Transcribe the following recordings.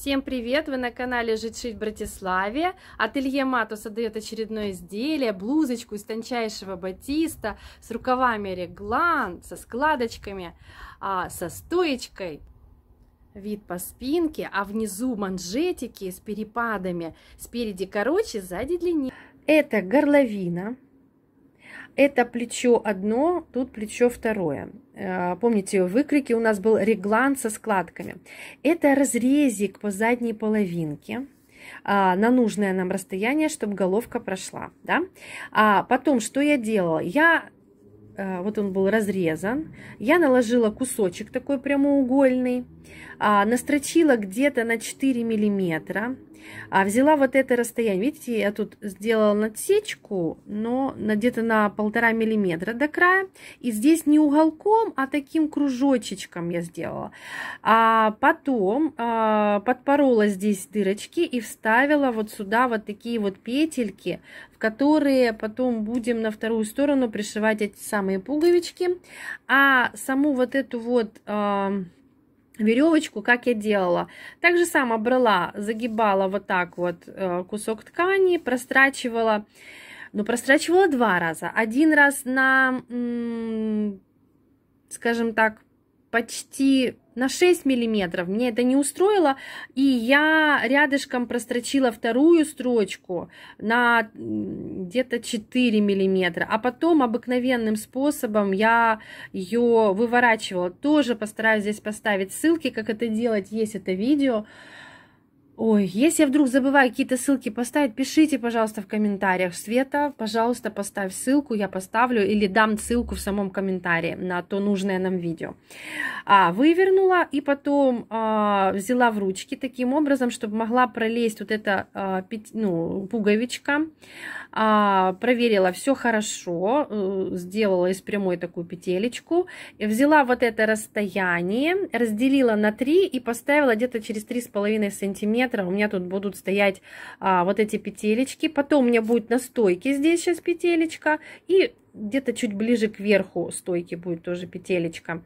Всем привет! Вы на канале Жить Шить Братиславе. Ателье Матус отдает очередное изделие, блузочку из тончайшего батиста с рукавами реглан, со складочками, а, со стоечкой. Вид по спинке, а внизу манжетики с перепадами. Спереди короче, сзади длиннее. Это горловина. Это плечо одно, тут плечо второе. Э, помните, в выкрике у нас был реглан со складками. Это разрезик по задней половинке а, на нужное нам расстояние, чтобы головка прошла. Да? А потом, что я делала? Я э, вот он был разрезан. Я наложила кусочек такой прямоугольный, а, настрочила где-то на 4 миллиметра а взяла вот это расстояние. Видите, я тут сделала надсечку, но где-то на полтора миллиметра до края. И здесь не уголком, а таким кружочечком я сделала. А потом а, подпорола здесь дырочки и вставила вот сюда вот такие вот петельки, в которые потом будем на вторую сторону пришивать эти самые пуговички. А саму вот эту вот... А, веревочку, как я делала. Так же сама брала, загибала вот так вот э, кусок ткани, прострачивала, ну, прострачивала два раза. Один раз на, скажем так, почти на 6 миллиметров. Мне это не устроило. И я рядышком прострочила вторую строчку на где-то 4 миллиметра. А потом обыкновенным способом я ее выворачивала. Тоже постараюсь здесь поставить ссылки, как это делать. Есть это видео. Видео. Ой, если я вдруг забываю какие-то ссылки поставить, пишите, пожалуйста, в комментариях. Света, пожалуйста, поставь ссылку, я поставлю или дам ссылку в самом комментарии на то нужное нам видео. А, вывернула и потом а, взяла в ручки таким образом, чтобы могла пролезть вот эта а, пить, ну, пуговичка. А, проверила, все хорошо, э, сделала из прямой такую петелечку. И взяла вот это расстояние, разделила на 3 и поставила где-то через 3,5 сантиметра сантиметра у меня тут будут стоять а, вот эти петелечки. Потом у меня будет на стойке здесь сейчас петелечка. И где-то чуть ближе к верху стойки будет тоже петелечка.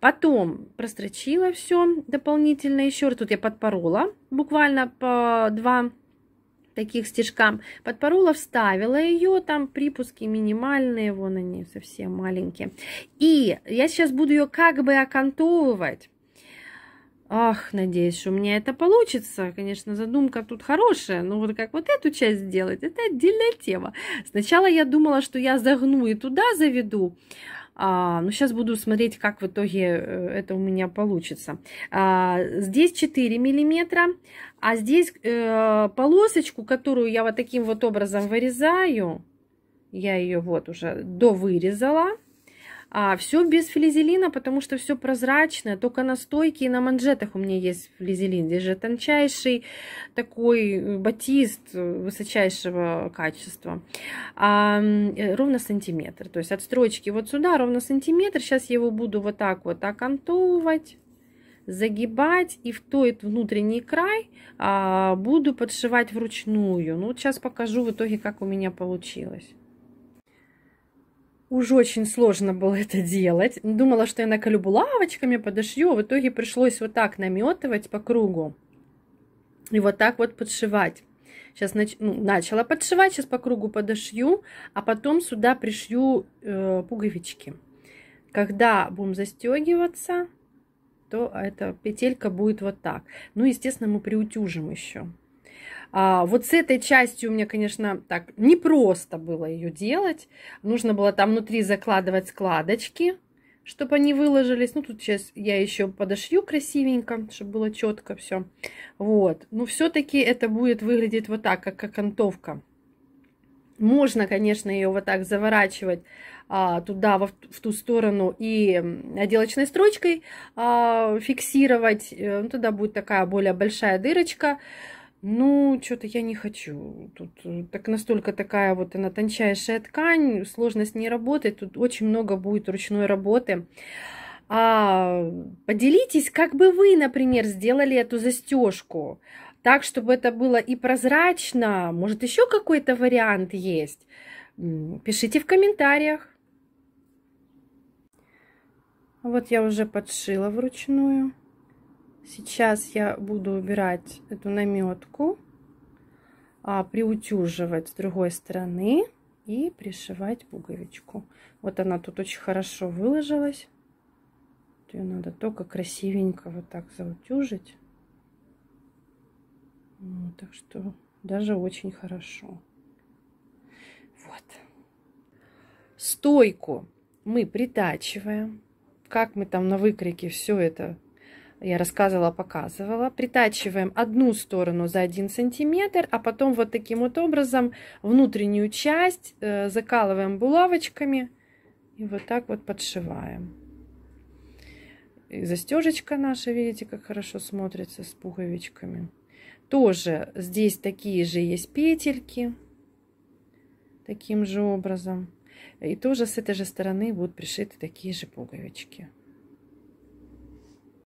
Потом прострочила все дополнительно еще. Тут я подпорола буквально по два таких стежкам. Подпорола, вставила ее, там припуски минимальные, вон они совсем маленькие. И я сейчас буду ее как бы окантовывать Ах, надеюсь, что у меня это получится. Конечно, задумка тут хорошая, но вот как вот эту часть сделать, это отдельная тема. Сначала я думала, что я загну и туда заведу, а, ну, сейчас буду смотреть, как в итоге э, это у меня получится. А, здесь 4 миллиметра, а здесь э, полосочку, которую я вот таким вот образом вырезаю, я ее вот уже довырезала. вырезала а, все без флизелина, потому что все прозрачное, только на стойке и на манжетах у меня есть флизелин. Здесь же тончайший такой э, батист э, высочайшего качества. А, э, ровно сантиметр, то есть от строчки вот сюда ровно сантиметр. Сейчас я его буду вот так вот окантовывать загибать и в тот внутренний край а, буду подшивать вручную. Ну, вот сейчас покажу в итоге, как у меня получилось. Уже очень сложно было это делать. Думала, что я наколю булавочками, подошью. А в итоге пришлось вот так наметывать по кругу. И вот так вот подшивать. Сейчас нач... ну, начала подшивать, сейчас по кругу подошью, а потом сюда пришью э, пуговички. Когда будем застегиваться, то эта петелька будет вот так. Ну, естественно, мы приутюжим еще. А, вот с этой частью у меня, конечно, так непросто было ее делать. Нужно было там внутри закладывать складочки, чтобы они выложились. Ну, тут сейчас я еще подошью красивенько, чтобы было четко все. Вот. Но все-таки это будет выглядеть вот так, как окантовка. Можно, конечно, ее вот так заворачивать а, туда, в, в ту сторону и отделочной строчкой а, фиксировать. Э, ну, тогда будет такая более большая дырочка. Ну, что-то я не хочу. Тут э, так настолько такая вот она тончайшая ткань, сложность не работает. тут очень много будет ручной работы. А поделитесь, как бы вы, например, сделали эту застежку, так, чтобы это было и прозрачно. Может, еще какой-то вариант есть? Пишите в комментариях. Вот я уже подшила вручную. Сейчас я буду убирать эту наметку, а, приутюживать с другой стороны и пришивать пуговичку. Вот она тут очень хорошо выложилась. Ее надо только красивенько вот так заутюжить. Ну, так что даже очень хорошо. Вот. Стойку мы притачиваем. Как мы там на выкрике все это я рассказывала, показывала. Притачиваем одну сторону за 1 сантиметр, а потом вот таким вот образом внутреннюю часть э, закалываем булавочками и вот так вот подшиваем. И застежечка наша, видите, как хорошо смотрится с пуговичками. Тоже здесь такие же есть петельки, таким же образом. И тоже с этой же стороны будут пришиты такие же пуговички.